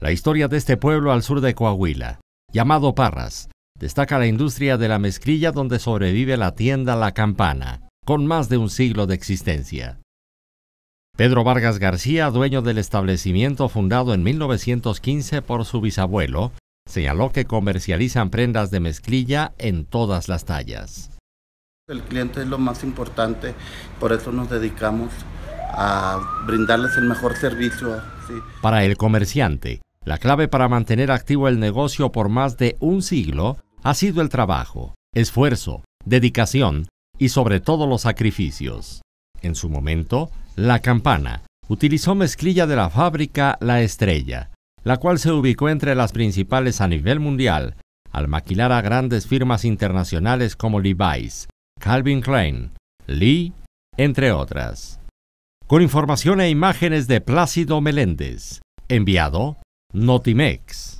La historia de este pueblo al sur de Coahuila, llamado Parras, destaca la industria de la mezclilla donde sobrevive la tienda La Campana, con más de un siglo de existencia. Pedro Vargas García, dueño del establecimiento fundado en 1915 por su bisabuelo, señaló que comercializan prendas de mezclilla en todas las tallas. El cliente es lo más importante, por eso nos dedicamos a brindarles el mejor servicio. Para el comerciante, la clave para mantener activo el negocio por más de un siglo ha sido el trabajo, esfuerzo, dedicación y sobre todo los sacrificios. En su momento, la campana utilizó mezclilla de la fábrica La Estrella, la cual se ubicó entre las principales a nivel mundial al maquilar a grandes firmas internacionales como Levi's, Calvin Klein, Lee, entre otras. Con información e imágenes de Plácido Meléndez, enviado Notimex.